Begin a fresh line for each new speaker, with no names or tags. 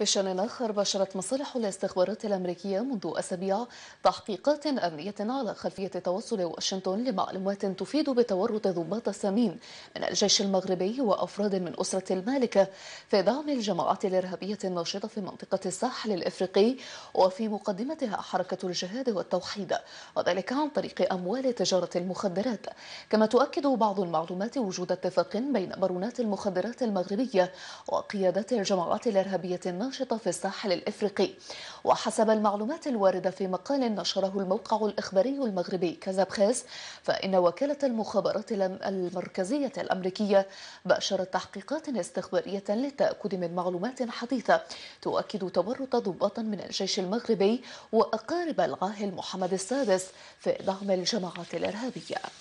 في شان آخر باشرت مصالح الاستخبارات الأمريكية منذ أسابيع تحقيقات أمنية على خلفية توصل واشنطن لمعلومات تفيد بتورط ضباط سامين من الجيش المغربي وأفراد من أسرة المالكة في دعم الجماعات الإرهابية الناشطة في منطقة الساحل الإفريقي وفي مقدمتها حركة الجهاد والتوحيد وذلك عن طريق أموال تجارة المخدرات كما تؤكد بعض المعلومات وجود اتفاق بين بارونات المخدرات المغربية وقيادات الجماعات الإرهابية الناشطة الأنشطة في الساحل الإفريقي وحسب المعلومات الواردة في مقال نشره الموقع الإخباري المغربي كازابخيس فإن وكالة المخابرات المركزية الأمريكية بأشرت تحقيقات استخبارية للتأكد من معلومات حديثة تؤكد تورط ضباط من الجيش المغربي وأقارب العاهل محمد السادس في دعم الجماعات الإرهابية